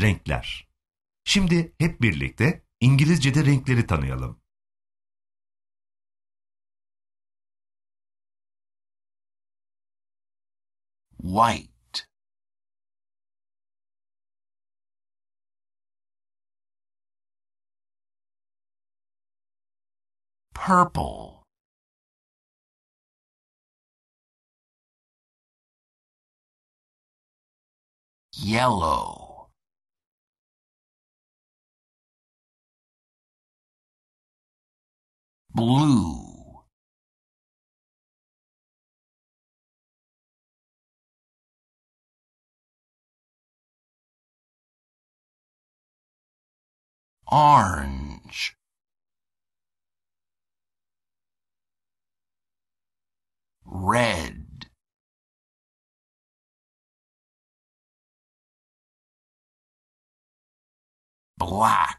Renkler. Şimdi hep birlikte İngilizce'de renkleri tanıyalım. White Purple yellow. blue orange red black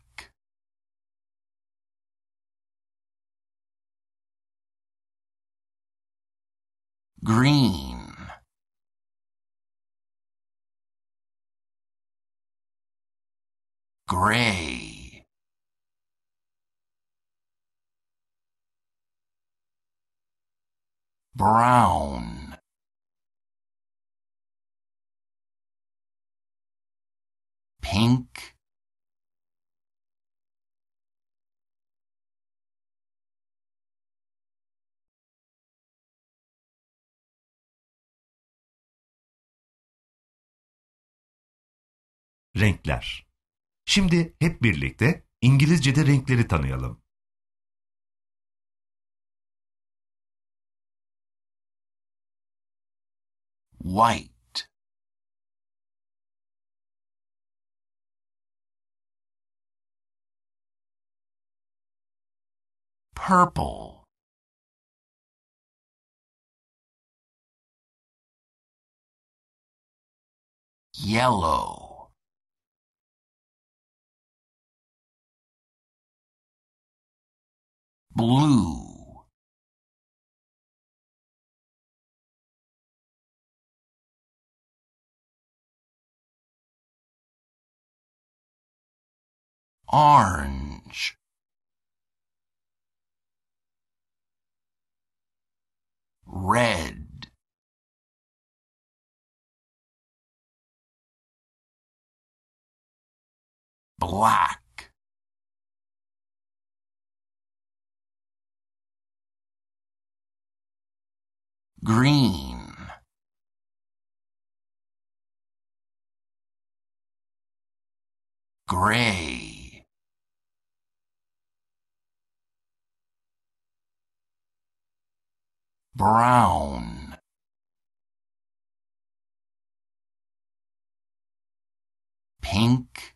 green gray brown pink Renkler Şimdi hep birlikte İngilizce'de renkleri tanıyalım. White Purple Yellow blue orange red black green gray brown pink